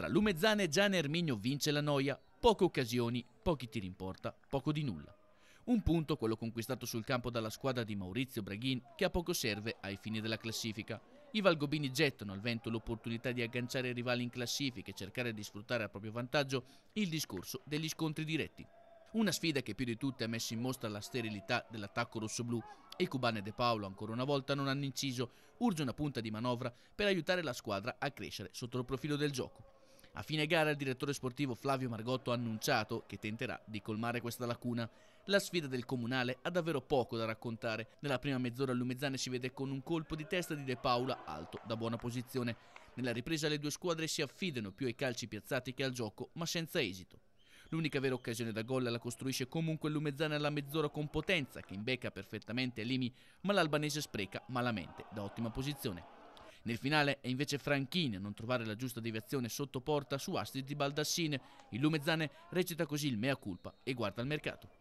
tra Lumezzana e Gian Erminio vince la noia, poche occasioni, pochi tiri in porta, poco di nulla. Un punto quello conquistato sul campo dalla squadra di Maurizio Braghin che a poco serve ai fini della classifica. I Valgobini gettano al vento l'opportunità di agganciare i rivali in classifica e cercare di sfruttare a proprio vantaggio il discorso degli scontri diretti. Una sfida che più di tutte ha messo in mostra la sterilità dell'attacco rossoblù e Cubane e De Paolo ancora una volta non hanno inciso, urge una punta di manovra per aiutare la squadra a crescere sotto il profilo del gioco. A fine gara il direttore sportivo Flavio Margotto ha annunciato che tenterà di colmare questa lacuna. La sfida del comunale ha davvero poco da raccontare. Nella prima mezz'ora Lumezzane si vede con un colpo di testa di De Paula alto da buona posizione. Nella ripresa le due squadre si affidano più ai calci piazzati che al gioco, ma senza esito. L'unica vera occasione da gol la costruisce comunque Lumezzane alla mezz'ora con potenza che imbecca perfettamente Limi, ma l'albanese spreca malamente da ottima posizione. Nel finale è invece Franchini a non trovare la giusta deviazione sotto porta su Astrid di Baldassine. Il Lumezzane recita così il mea culpa e guarda al mercato.